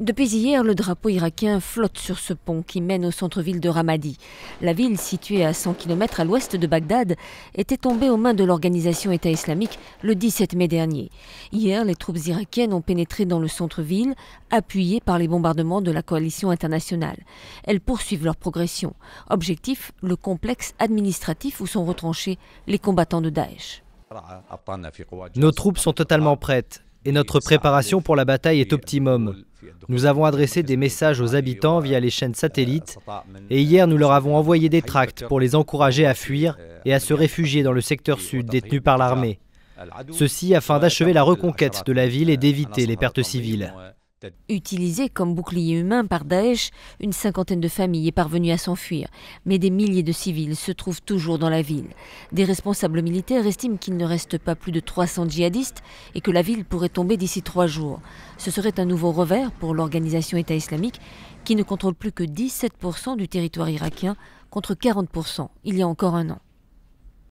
Depuis hier, le drapeau irakien flotte sur ce pont qui mène au centre-ville de Ramadi. La ville, située à 100 km à l'ouest de Bagdad, était tombée aux mains de l'organisation État islamique le 17 mai dernier. Hier, les troupes irakiennes ont pénétré dans le centre-ville, appuyées par les bombardements de la coalition internationale. Elles poursuivent leur progression. Objectif, le complexe administratif où sont retranchés les combattants de Daesh. Nos troupes sont totalement prêtes et notre préparation pour la bataille est optimum. Nous avons adressé des messages aux habitants via les chaînes satellites et hier nous leur avons envoyé des tracts pour les encourager à fuir et à se réfugier dans le secteur sud détenu par l'armée. Ceci afin d'achever la reconquête de la ville et d'éviter les pertes civiles. Utilisé comme bouclier humain par Daesh, une cinquantaine de familles est parvenue à s'enfuir, mais des milliers de civils se trouvent toujours dans la ville. Des responsables militaires estiment qu'il ne reste pas plus de 300 djihadistes et que la ville pourrait tomber d'ici trois jours. Ce serait un nouveau revers pour l'organisation État islamique qui ne contrôle plus que 17% du territoire irakien contre 40% il y a encore un an.